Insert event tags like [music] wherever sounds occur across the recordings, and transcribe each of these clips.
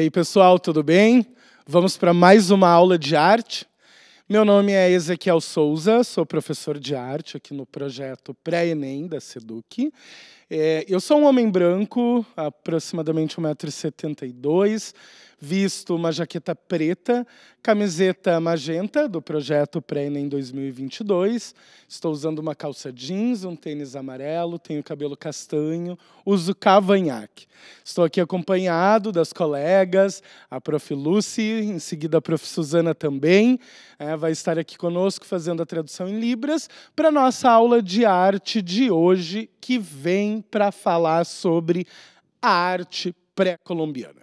aí, pessoal, tudo bem? Vamos para mais uma aula de arte. Meu nome é Ezequiel Souza, sou professor de arte aqui no projeto Pré-ENEM da SEDUC. É, eu sou um homem branco, aproximadamente 1,72m, visto uma jaqueta preta, camiseta magenta do projeto Prena em 2022. Estou usando uma calça jeans, um tênis amarelo, tenho cabelo castanho, uso cavanhaque. Estou aqui acompanhado das colegas, a prof. Lucy, em seguida a prof. Suzana também, é, vai estar aqui conosco fazendo a tradução em Libras para nossa aula de arte de hoje, que vem para falar sobre a arte pré-colombiana.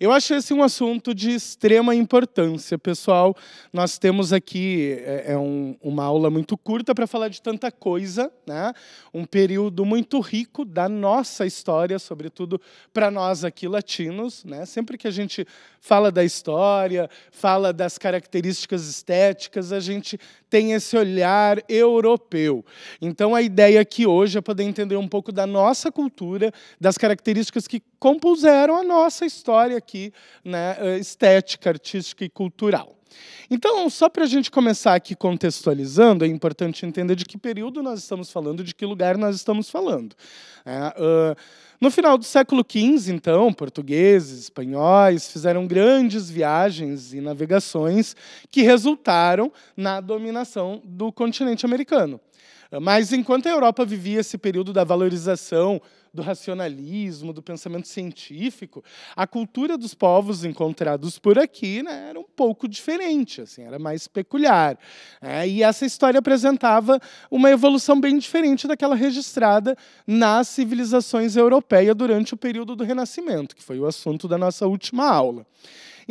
Eu acho esse um assunto de extrema importância, pessoal. Nós temos aqui é, é um, uma aula muito curta para falar de tanta coisa, né? Um período muito rico da nossa história, sobretudo para nós aqui latinos, né? Sempre que a gente fala da história, fala das características estéticas, a gente tem esse olhar europeu. Então a ideia aqui hoje é poder entender um pouco da nossa cultura, das características que compuseram a nossa história aqui, né, eh, estética, artística e cultural. Então, só para a gente começar aqui contextualizando, é importante entender de que período nós estamos falando, de que lugar nós estamos falando. É, uh, no final do século XV, então, portugueses, espanhóis fizeram grandes viagens e navegações que resultaram na dominação do continente americano. Mas enquanto a Europa vivia esse período da valorização do racionalismo, do pensamento científico, a cultura dos povos encontrados por aqui né, era um pouco diferente, assim, era mais peculiar. Né? E essa história apresentava uma evolução bem diferente daquela registrada nas civilizações europeias durante o período do Renascimento, que foi o assunto da nossa última aula.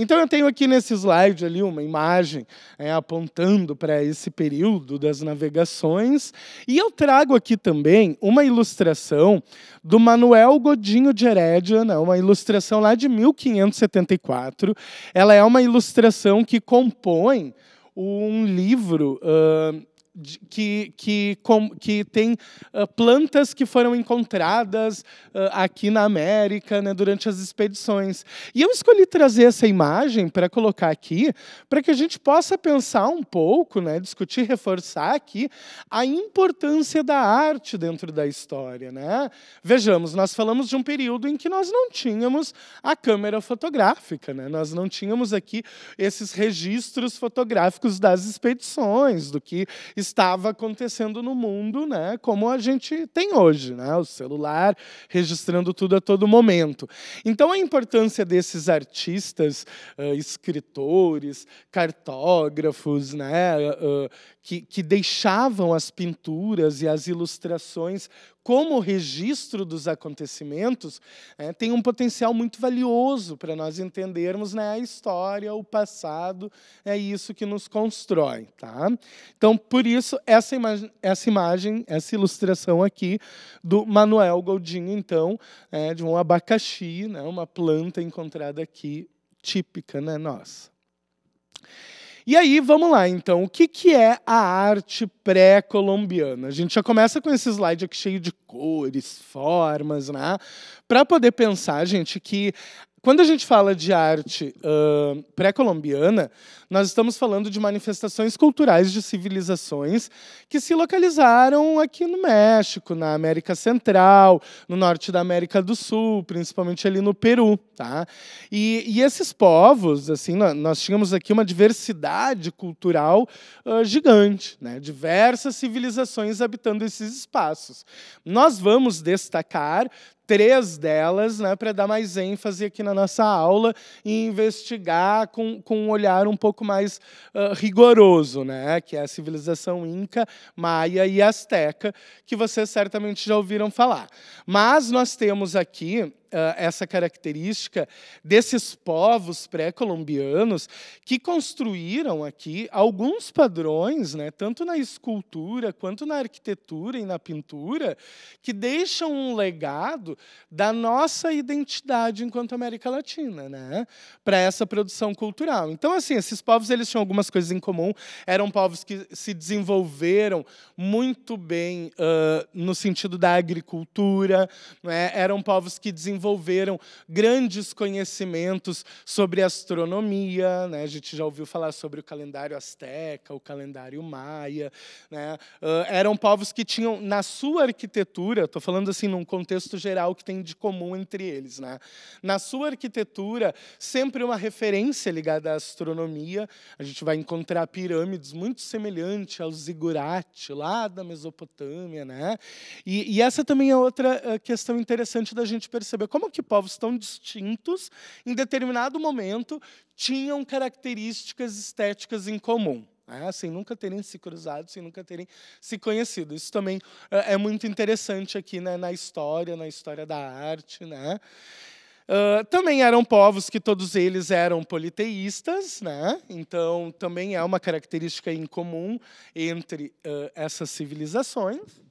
Então eu tenho aqui nesse slide ali uma imagem é, apontando para esse período das navegações e eu trago aqui também uma ilustração do Manuel Godinho de Herédia, né, uma ilustração lá de 1574. Ela é uma ilustração que compõe um livro uh, que, que, com, que tem ah, plantas que foram encontradas ah, aqui na América né, durante as expedições. E eu escolhi trazer essa imagem para colocar aqui, para que a gente possa pensar um pouco, né, discutir, reforçar aqui a importância da arte dentro da história. Né? Vejamos, nós falamos de um período em que nós não tínhamos a câmera fotográfica, né? nós não tínhamos aqui esses registros fotográficos das expedições, do que estava acontecendo no mundo, né? Como a gente tem hoje, né? O celular registrando tudo a todo momento. Então a importância desses artistas, uh, escritores, cartógrafos, né? Uh, que, que deixavam as pinturas e as ilustrações como registro dos acontecimentos, é, tem um potencial muito valioso para nós entendermos né, a história, o passado, é isso que nos constrói. Tá? Então, por isso, essa, essa imagem, essa ilustração aqui do Manuel Goldinho, então, é, de um abacaxi, né, uma planta encontrada aqui, típica né, nossa. E aí, vamos lá, então. O que, que é a arte pré-colombiana? A gente já começa com esse slide aqui cheio de cores, formas, né? Para poder pensar, gente, que quando a gente fala de arte uh, pré-colombiana, nós estamos falando de manifestações culturais de civilizações que se localizaram aqui no México, na América Central, no norte da América do Sul, principalmente ali no Peru. Tá? E, e esses povos, assim, nós tínhamos aqui uma diversidade cultural uh, gigante, né? diversas civilizações habitando esses espaços. Nós vamos destacar três delas, né, para dar mais ênfase aqui na nossa aula e investigar com, com um olhar um pouco mais uh, rigoroso, né, que é a civilização inca, maia e azteca, que vocês certamente já ouviram falar. Mas nós temos aqui ah, essa característica desses povos pré-colombianos que construíram aqui alguns padrões, né, tanto na escultura quanto na arquitetura e na pintura, que deixam um legado da nossa identidade enquanto América Latina, né, para essa produção cultural. Então, assim, esses povos eles tinham algumas coisas em comum. Eram povos que se desenvolveram muito bem uh, no sentido da agricultura, né, eram povos que desenvolveram desenvolveram grandes conhecimentos sobre astronomia, né? a gente já ouviu falar sobre o calendário azteca, o calendário maia. Né? Uh, eram povos que tinham, na sua arquitetura, estou falando assim num contexto geral que tem de comum entre eles, né? na sua arquitetura, sempre uma referência ligada à astronomia. A gente vai encontrar pirâmides muito semelhantes aos zigurate, lá da Mesopotâmia. Né? E, e essa também é outra ah, questão interessante da gente perceber como que povos tão distintos, em determinado momento, tinham características estéticas em comum. Né? sem nunca terem se cruzado, sem nunca terem se conhecido. Isso também eh, é muito interessante aqui né, na história, na história da arte. Né? Uh, também eram povos que todos eles eram politeístas, né? então também é uma característica em comum entre uh, essas civilizações.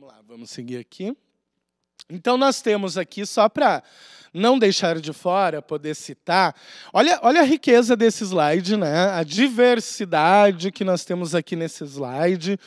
Vamos lá, vamos seguir aqui. Então nós temos aqui, só para não deixar de fora, poder citar, olha, olha a riqueza desse slide, né? a diversidade que nós temos aqui nesse slide.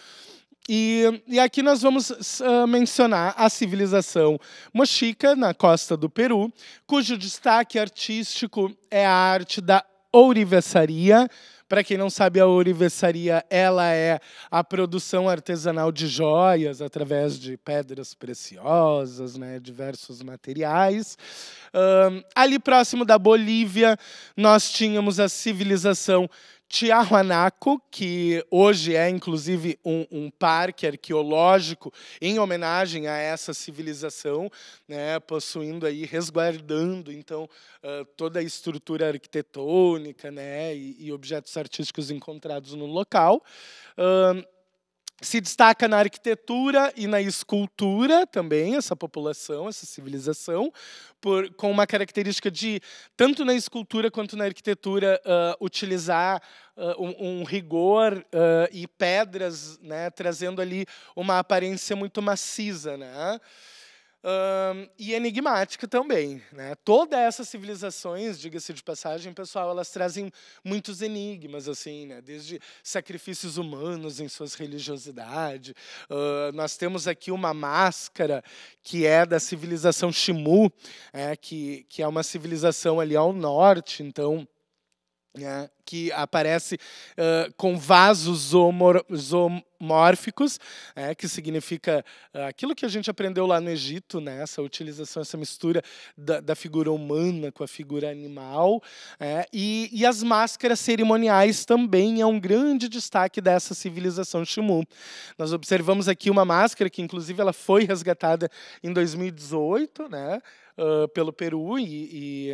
E, e aqui nós vamos uh, mencionar a civilização Mochica, na costa do Peru, cujo destaque artístico é a arte da ourivesaria, para quem não sabe, a Ourivesaria ela é a produção artesanal de joias através de pedras preciosas, né, diversos materiais. Um, ali próximo da Bolívia, nós tínhamos a civilização Tiahuanaco, que hoje é inclusive um, um, parque arqueológico em homenagem a essa civilização, né, possuindo aí, resguardando então uh, toda a estrutura arquitetônica né, e, e, objetos artísticos encontrados no local. Uh, se destaca na arquitetura e na escultura também, essa população, essa civilização, por, com uma característica de, tanto na escultura quanto na arquitetura, uh, utilizar uh, um, um, rigor uh, e pedras, né, trazendo ali uma aparência muito maciça. Né? um, e enigmática também. Né? Todas essas civilizações, diga-se de passagem, pessoal, elas trazem muitos enigmas, assim, né? desde sacrifícios humanos em suas religiosidades. Uh, nós temos aqui uma máscara que é da civilização Shimu, é, que, que é uma civilização ali ao norte, então né, que aparece uh, com vasos homor, zoomórficos, né, que significa uh, aquilo que a gente aprendeu lá no Egito, né, essa utilização, essa mistura da, da figura humana com a figura animal. É, e, e, as máscaras cerimoniais também é um grande destaque dessa civilização Shimu. Nós observamos aqui uma máscara que, inclusive, ela foi resgatada em 2018 né, uh, pelo Peru e,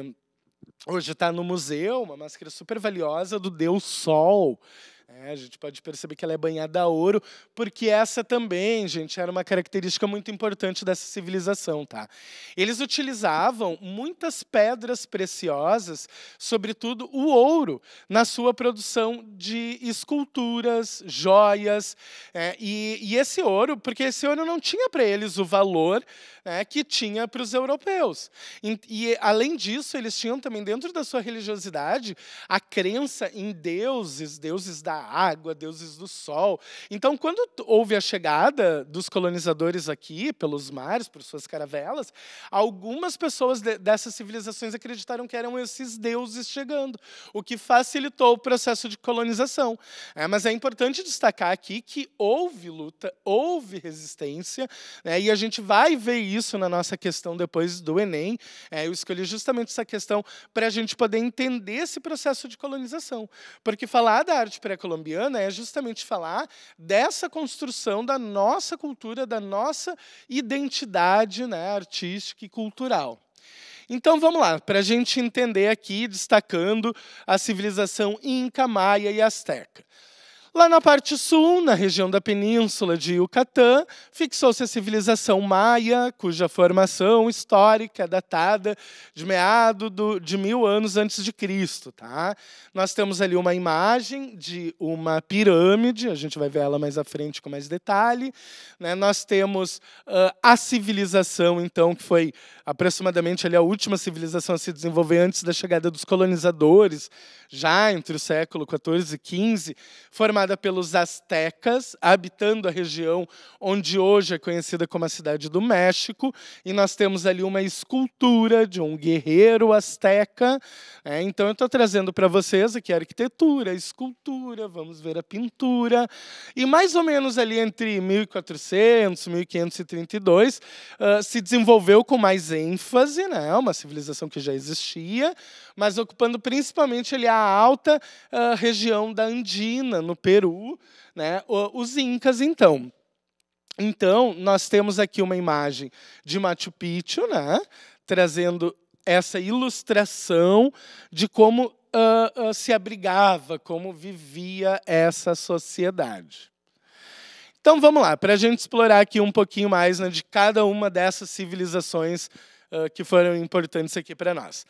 e Hoje está no museu, uma máscara super valiosa do Deus Sol, é, a gente pode perceber que ela é banhada a ouro, porque essa também, gente, era uma característica muito importante dessa civilização, tá? Eles utilizavam muitas pedras preciosas, sobretudo o ouro, na sua produção de esculturas, joias, é, e, e, esse ouro, porque esse ouro não tinha para eles o valor é, que tinha para os europeus. E, e, além disso, eles tinham também dentro da sua religiosidade a crença em deuses, deuses da água, deuses do sol. Então, quando houve a chegada dos colonizadores aqui pelos mares, por suas caravelas, algumas pessoas de, dessas civilizações acreditaram que eram esses deuses chegando, o que facilitou o processo de colonização. É, mas é importante destacar aqui que houve luta, houve resistência, né, e a gente vai ver isso na nossa questão depois do Enem. É, eu escolhi justamente essa questão para a gente poder entender esse processo de colonização, porque falar da arte pré-colonização colombiana é justamente falar dessa construção da nossa cultura, da nossa identidade né, artística e cultural. Então vamos lá, para a gente entender aqui, destacando a civilização Inca, Maia e Azteca. Lá na parte sul, na região da península de Yucatán, fixou-se a civilização maia, cuja formação histórica é datada de meado do, de mil anos antes de Cristo. Tá? Nós temos ali uma imagem de uma pirâmide, a gente vai ver ela mais à frente com mais detalhe. Né? Nós temos uh, a civilização, então, que foi aproximadamente ali, a última civilização a se desenvolver antes da chegada dos colonizadores, já entre o século XIV e XV, formada formada pelos astecas, habitando a região onde hoje é conhecida como a cidade do México, e nós temos ali uma escultura de um guerreiro asteca. É, né? então, eu estou trazendo para vocês aqui a arquitetura, a escultura, vamos ver a pintura, e mais ou menos ali entre 1400 1532 uh, se desenvolveu com mais ênfase, né, uma civilização que já existia, mas ocupando principalmente ali a alta uh, região da Andina, no Peru, né, os Incas, então. Então, nós temos aqui uma imagem de Machu Picchu, né, trazendo essa ilustração de como uh, uh, se abrigava, como vivia essa sociedade. Então, vamos lá, para a gente explorar aqui um pouquinho mais né, de cada uma dessas civilizações uh, que foram importantes aqui para nós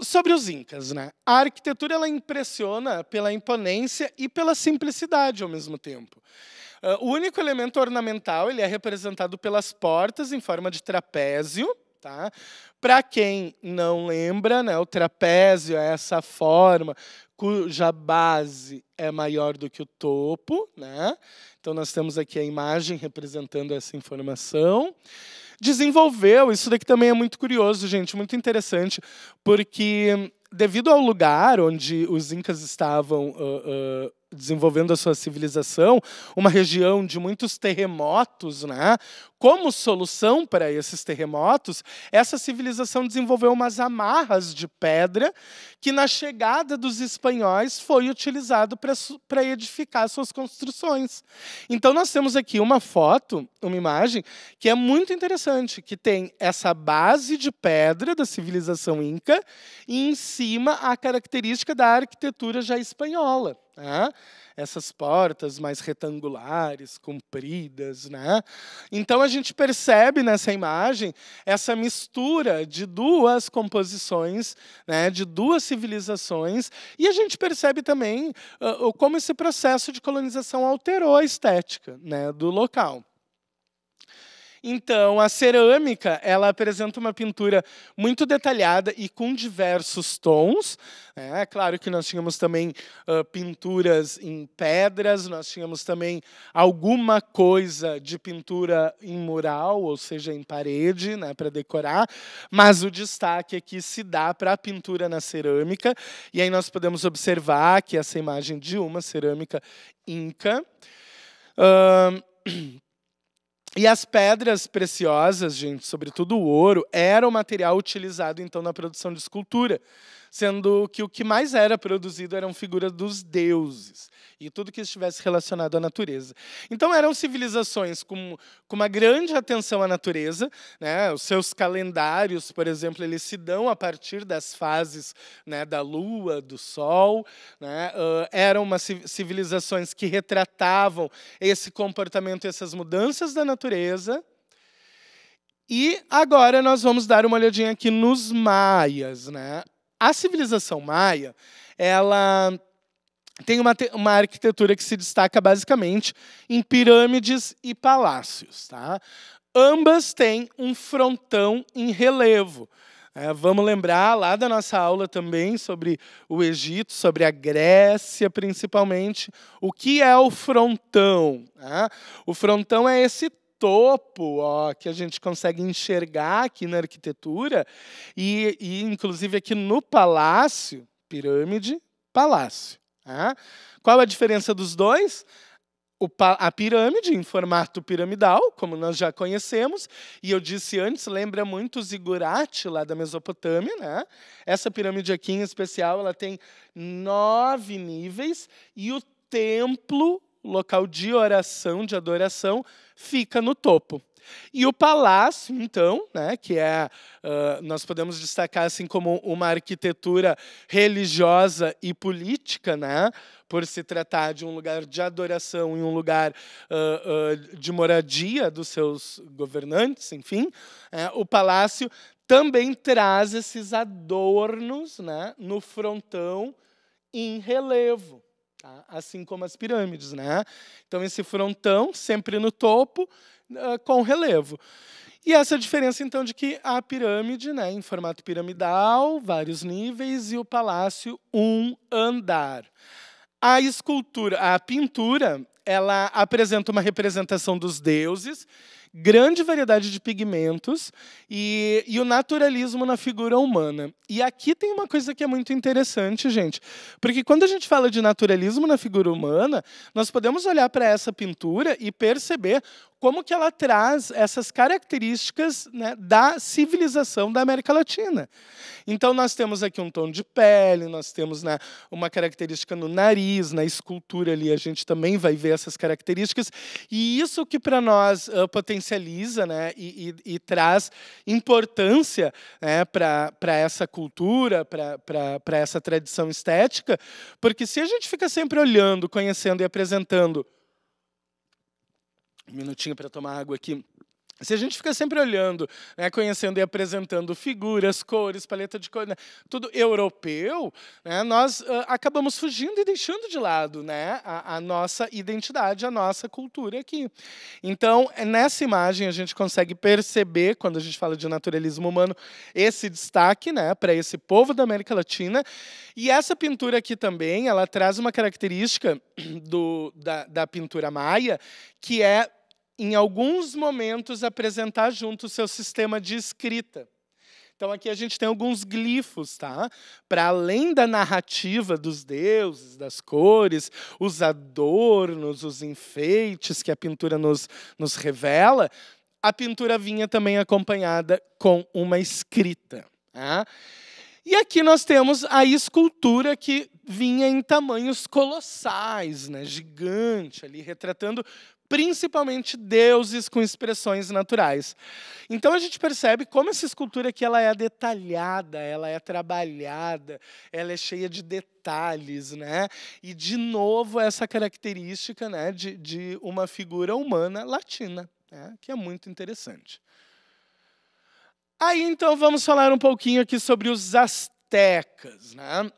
sobre os Incas, né? A arquitetura ela impressiona pela imponência e pela simplicidade ao mesmo tempo. Ah, o único elemento ornamental ele é representado pelas portas em forma de trapézio. Tá? Para quem não lembra, né, o trapézio é essa forma cuja base é maior do que o topo. Né? Então, nós temos aqui a imagem representando essa informação desenvolveu. Isso daqui também é muito curioso, gente, muito interessante, porque devido ao lugar onde os incas estavam uh, uh, desenvolvendo a sua civilização, uma região de muitos terremotos, né? Como solução para esses terremotos, essa civilização desenvolveu umas amarras de pedra que na chegada dos espanhóis foi utilizado para edificar suas construções. Então nós temos aqui uma foto, uma imagem que é muito interessante, que tem essa base de pedra da civilização inca e em cima a característica da arquitetura já espanhola. Né? Essas portas mais retangulares, compridas. Né? Então a gente percebe nessa imagem essa mistura de duas composições, né? de duas civilizações, e a gente percebe também uh, como esse processo de colonização alterou a estética né? do local. Então, a cerâmica, ela apresenta uma pintura muito detalhada e com diversos tons. Né? É claro que nós tínhamos também uh, pinturas em pedras, nós tínhamos também alguma coisa de pintura em mural, ou seja, em parede, né, para decorar, mas o destaque aqui é se dá para a pintura na cerâmica, e aí nós podemos observar que essa imagem de uma cerâmica inca. Uh, e as pedras preciosas, gente, sobretudo o ouro, era o material utilizado então na produção de escultura sendo que o que mais era produzido eram figuras dos deuses e tudo que estivesse relacionado à natureza. Então eram civilizações com, com uma grande atenção à natureza, né? Os seus calendários, por exemplo, eles se dão a partir das fases né, da lua, do sol, né? Uh, eram civilizações que retratavam esse comportamento, essas mudanças da natureza. E agora nós vamos dar uma olhadinha aqui nos maias, né? A civilização maia, ela tem uma, uma arquitetura que se destaca basicamente em pirâmides e palácios. Tá? Ambas têm um frontão em relevo. É, vamos lembrar lá da nossa aula também sobre o Egito, sobre a Grécia, principalmente, o que é o frontão. Né? O frontão é esse topo ó, que a gente consegue enxergar aqui na arquitetura, e, e inclusive aqui no palácio, pirâmide, palácio. Tá? Qual a diferença dos dois? a pirâmide em formato piramidal, como nós já conhecemos, e eu disse antes, lembra muito o zigurate lá da Mesopotâmia, né? Essa pirâmide aqui em especial, ela tem nove níveis e o templo o local de oração, de adoração, fica no topo. E o palácio, então, né, que é, uh, nós podemos destacar assim como uma arquitetura religiosa e política, né, por se tratar de um lugar de adoração e um lugar uh, uh, de moradia dos seus governantes, enfim, é, o palácio também traz esses adornos né, no frontão em relevo. Tá? Assim como as pirâmides. Né? Então, esse frontão, sempre no topo, ah, com relevo. E essa diferença, então, de que a pirâmide, né, em formato piramidal, vários níveis, e o palácio, um andar. A escultura, a pintura, ela apresenta uma representação dos deuses, grande variedade de pigmentos e, e o naturalismo na figura humana. E aqui tem uma coisa que é muito interessante, gente, porque quando a gente fala de naturalismo na figura humana, nós podemos olhar para essa pintura e perceber como que ela traz essas características né, da civilização da América Latina. Então nós temos aqui um tom de pele, nós temos né, uma característica no nariz, na escultura ali a gente também vai ver essas características e isso que para nós uh, potencializa né, e, e, e, traz importância né, para essa cultura, para essa tradição estética, porque se a gente fica sempre olhando, conhecendo e apresentando um minutinho para tomar água aqui. Se a gente fica sempre olhando, né, conhecendo e apresentando figuras, cores, paleta de cores, né, tudo europeu, né, nós uh, acabamos fugindo e deixando de lado né, a, a, nossa identidade, a nossa cultura aqui. Então, nessa imagem, a gente consegue perceber, quando a gente fala de naturalismo humano, esse destaque né, para esse povo da América Latina. E essa pintura aqui também, ela traz uma característica do, da, da pintura maia, que é em alguns momentos, apresentar junto o seu sistema de escrita. Então aqui a gente tem alguns glifos, tá? Para além da narrativa dos deuses, das cores, os adornos, os enfeites que a pintura nos, nos revela, a pintura vinha também acompanhada com uma escrita. Tá? E aqui nós temos a escultura que vinha em tamanhos colossais, né? gigante, ali retratando principalmente deuses com expressões naturais. Então a gente percebe como essa escultura aqui ela é detalhada, ela é trabalhada, ela é cheia de detalhes, né? E de novo essa característica, né, de, de uma figura humana latina, né? que é muito interessante. Aí então vamos falar um pouquinho aqui sobre os astecas, né?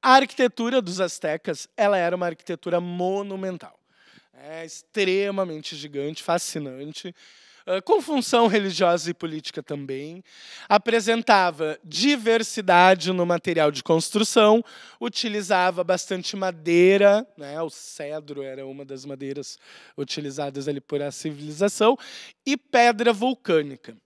A arquitetura dos astecas, ela era uma arquitetura monumental. É extremamente gigante, fascinante. Ah, com função religiosa e política também, apresentava diversidade no material de construção, utilizava bastante madeira, né? o cedro era uma das madeiras utilizadas ali por a civilização, e pedra vulcânica.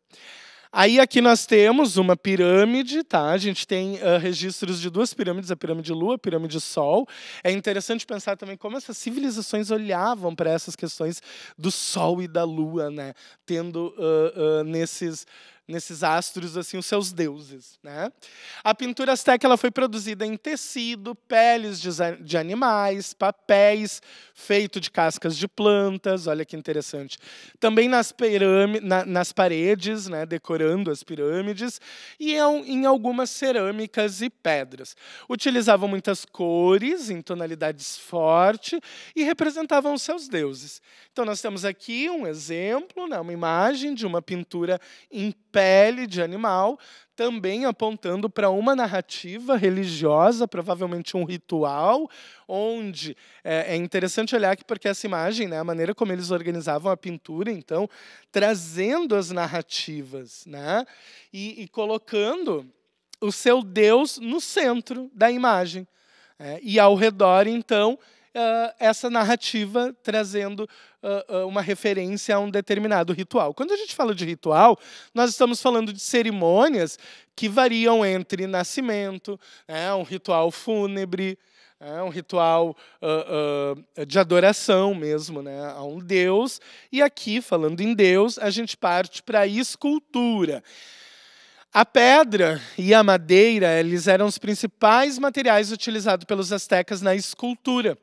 Aí aqui nós temos uma pirâmide, tá? A gente tem uh, registros de duas pirâmides, a pirâmide Lua, a pirâmide Sol. É interessante pensar também como essas civilizações olhavam para essas questões do Sol e da Lua, né? Tendo uh, uh, nesses nesses astros assim os seus deuses, né? A pintura asteca ela foi produzida em tecido, peles de, de animais, papéis feito de cascas de plantas, olha que interessante. Também nas, na, nas paredes, né, decorando as pirâmides e em, em algumas cerâmicas e pedras. Utilizavam muitas cores em tonalidades fortes e representavam os seus deuses. Então nós temos aqui um exemplo, né, uma imagem de uma pintura em pele de animal, também apontando para uma narrativa religiosa, provavelmente um ritual, onde é, é, interessante olhar aqui porque essa imagem, né, a maneira como eles organizavam a pintura, então, trazendo as narrativas né, e, e colocando o seu Deus no centro da imagem. É, e ao redor, então, uh, essa narrativa trazendo uh, uma referência a um determinado ritual. Quando a gente fala de ritual, nós estamos falando de cerimônias que variam entre nascimento, né, um ritual fúnebre, é um ritual uh, uh, de adoração mesmo, né, a um Deus. E aqui, falando em Deus, a gente parte para a escultura. A pedra e a madeira eles eram os principais materiais utilizados pelos astecas na escultura.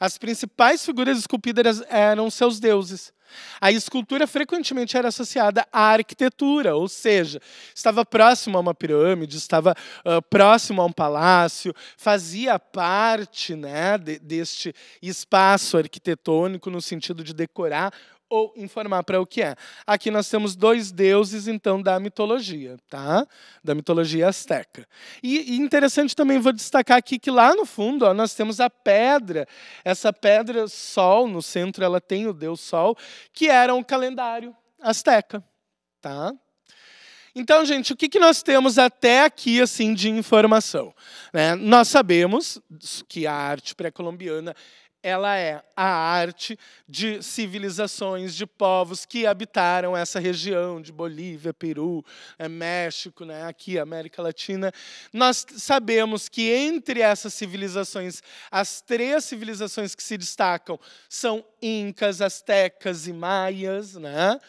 As principais figuras esculpidas eram seus deuses. A escultura frequentemente era associada à arquitetura, ou seja, estava próximo a uma pirâmide, estava uh, próximo a um palácio, fazia parte né, de, deste espaço arquitetônico no sentido de decorar ou informar para o que é. Aqui nós temos dois deuses, então, da mitologia, tá? Da mitologia asteca. E, e interessante também, vou destacar aqui que lá no fundo ó, nós temos a pedra. Essa pedra sol, no centro, ela tem o deus sol, que era um calendário asteca, tá? Então, gente, o que, que nós temos até aqui assim de informação? Né? Nós sabemos que a arte pré-colombiana ela é a arte de civilizações, de povos que habitaram essa região de Bolívia, Peru, eh, México, né, aqui América Latina. Nós sabemos que entre essas civilizações, as três civilizações que se destacam são incas, astecas e maias, né?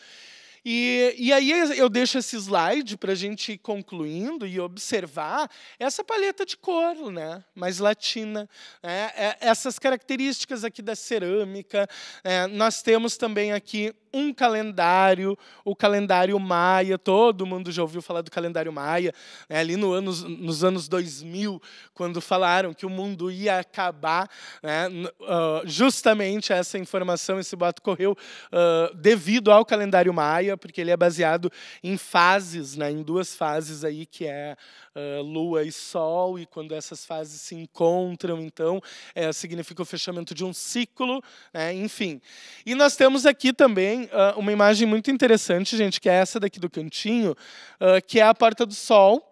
E, e aí eu deixo esse slide para a gente ir concluindo e observar essa paleta de cor, né? mais latina, né? essas características aqui da cerâmica. É, nós temos também aqui um calendário, o calendário maia, todo mundo já ouviu falar do calendário maia, né? ali no anos, nos anos 2000, quando falaram que o mundo ia acabar, né? uh, justamente essa informação, esse boato correu uh, devido ao calendário maia, história, porque ele é baseado em fases, né, em duas fases aí, que é uh, lua e sol, e quando essas fases se encontram, então, é, significa o fechamento de um ciclo, né, enfim. E nós temos aqui também uh, uma imagem muito interessante, gente, que é essa daqui do cantinho, uh, que é a porta do sol,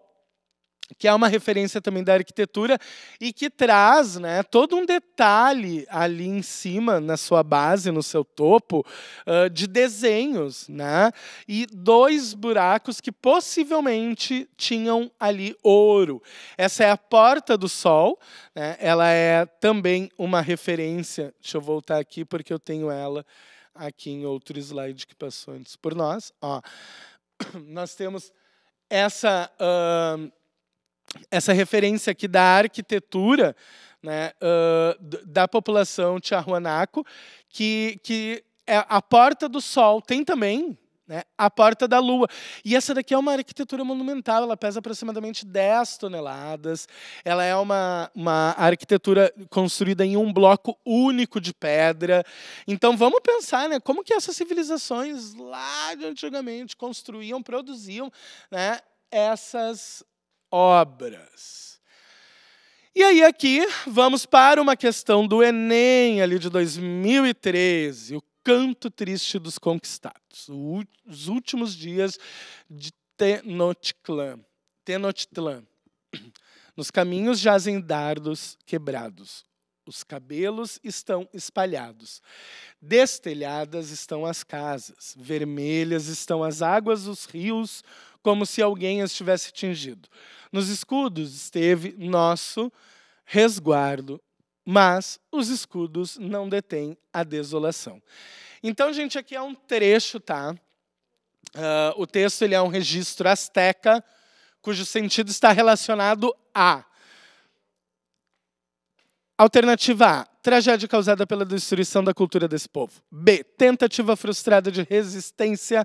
que é uma referência também da arquitetura e que traz né, todo um detalhe ali em cima, na sua base, no seu topo, uh, de desenhos. Né, e dois buracos que possivelmente tinham ali ouro. Essa é a Porta do Sol, né, ela é também uma referência. Deixa eu voltar aqui porque eu tenho ela aqui em outro slide que passou antes por nós. Ó, [coughs] nós temos essa. Uh, essa referência aqui da arquitetura né, uh, da população tiahuanaco, que, que é a porta do sol tem também, né, a porta da lua. E essa daqui é uma arquitetura monumental, ela pesa aproximadamente 10 toneladas. Ela é uma, uma arquitetura construída em um bloco único de pedra. Então vamos pensar, né, como que essas civilizações lá de antigamente construíam, produziam, né, essas obras. E aí aqui vamos para uma questão do Enem ali de 2013, o canto triste dos conquistados, os últimos dias de Tenochtitlan. Tenochtitlan. [clears throat] Nos caminhos jazem dardos quebrados. Os cabelos estão espalhados. Destelhadas estão as casas, vermelhas estão as águas dos rios, como se alguém as tivesse tingido. Nos escudos esteve nosso resguardo, mas os escudos não detêm a desolação. Então, gente, aqui é um trecho, tá? Uh, o texto ele é um registro asteca, cujo sentido está relacionado a. Alternativa A, tragédia causada pela destruição da cultura desse povo. B, tentativa frustrada de resistência